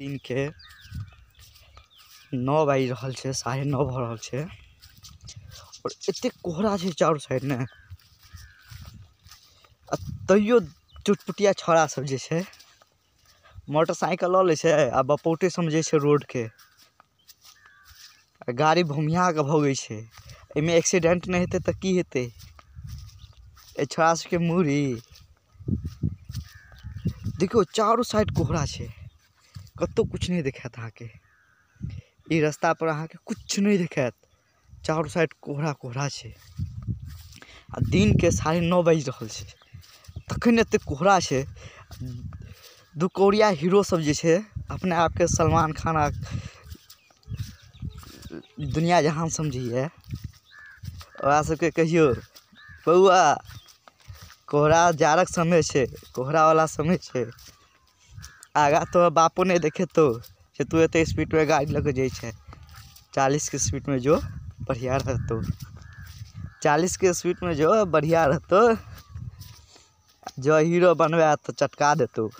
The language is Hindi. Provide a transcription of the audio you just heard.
दिन के नौ बज रहा है साढ़े नौ भ रहा और एत कोहरा छै चारू साइड ने तैयो चुटपुटिया छोड़ा सब जैसे मोटरसाइकिल लै से आ बपौटे समझै छै रोडके आ गाड़ी भूमिया के भगै छै एक्सीडेंट नहीं हेतै तऽ की हेतै छोड़ा सबके मूरी देखियौ चारू साइड कोहरा है कतौ कुछ नहीं दिखात अहाँके के रास्ता पर के कुछ नहीं देखा चारों साइड कोहरा कोहरा है आ के साढ़े नौ बज रहा है तखन एत कोहरा है दुकोरिया हीरो सब जे छै अपने आपके सलमान खान दुनिया जहान समझिए वहाँ कहियो बउआ कोहरा जाड़क समय कोहरा वाला समय है आगा तो बापो नहीं देखे तो से तू एत स्पीड में गाड़ी लग जाइ चालीस के स्पीड में जो बढ़िया रहतो चालीस के स्पीड में जो बढ़िया रहतो जो हीरो बनवा तो चटका देतो